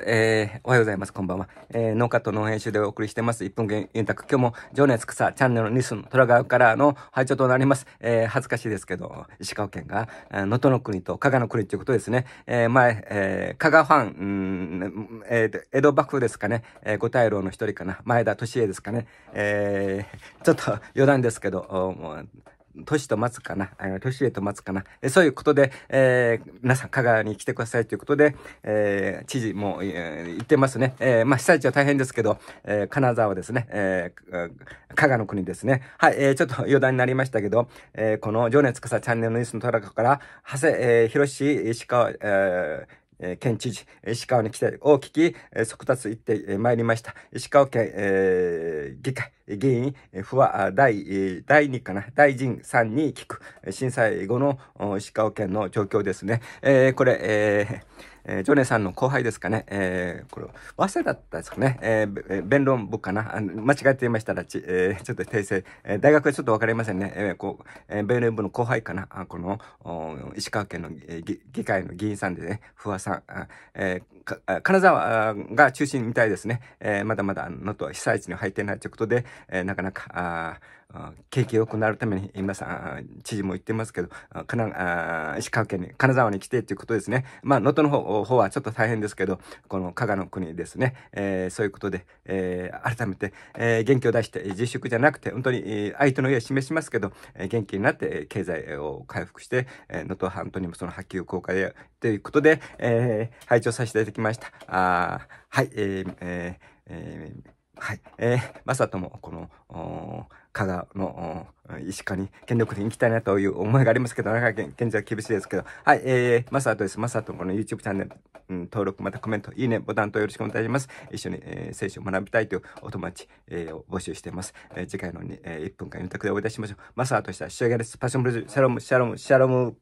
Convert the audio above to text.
えー、おはようございます。こんばんは。えー、農家と農編集でお送りしてます。一分原卓。今日も情熱草チャンネルニスの虎川からの拝聴となります。えー、恥ずかしいですけど、石川県が、能、え、登、の国と加賀の国ということですね。えー、前、えー、加賀ファン、ん、えー、江戸幕府ですかね。えー、五大老の一人かな。前田利恵ですかね。えー、ちょっと余談ですけど、年と待つかな、あの年へと待つかな、えそういうことで、えー、皆さん香川に来てくださいということで、えー、知事も、えー、言ってますね。えー、まあ、被災地は大変ですけど、えー、金沢ですね、えー、香川の国ですね。はい、えー、ちょっと余談になりましたけど、えー、この情熱草チャンネルのニュースのトラックから、長谷、えー、広志、石川、えー、え県知事、石川に来て、を聞き、速達行ってまいりました。石川県、えー、議会、議員、不和第、第2かな、大臣んに聞く、震災後の石川県の状況ですね。えー、これ、えーえー、ジョネさんの後輩ですかね、えー、これ、早稲田だったですかね、えー、弁論部かな、間違えていましたらち、えー、ちょっと訂正、えー、大学はちょっとわかりませんね、えーこうえー、弁論部の後輩かな、この石川県の、えー、議会の議員さんでね、不破さん、えー、金沢が中心みたいですね、えー、まだまだ能登被災地に入ってないということで、えなかなか、景気良くなるために、皆さん、知事も言ってますけど、金石川県に、金沢に来てっていうことですね。まあ、能登の方方はちょっと大変ですけど、この加賀の国ですね。えー、そういうことで、えー、改めて、えー、元気を出して、自粛じゃなくて、本当に相手の家を示しますけど、えー、元気になって、経済を回復して、能、登、半島にもその波及効果で、ということで、えー、拝聴させていただきました。あはい、えーえーえーはい。えー、まさとも、この、加賀の、石化に権力的に行きたいなという思いがありますけど、なかなか現在は厳しいですけど、はい、えー、まさとです。まさとこの YouTube チャンネル、うん、登録、またコメント、いいね、ボタンとよろしくお願いします。一緒に、えー、聖書を学びたいというお友達、えー、を募集しています。えー、次回のに、えー、1分間、ゆ択でおいたしましょう。まさとした、上げです。パッションブルーュ、シャロム、シャロム、シャロム。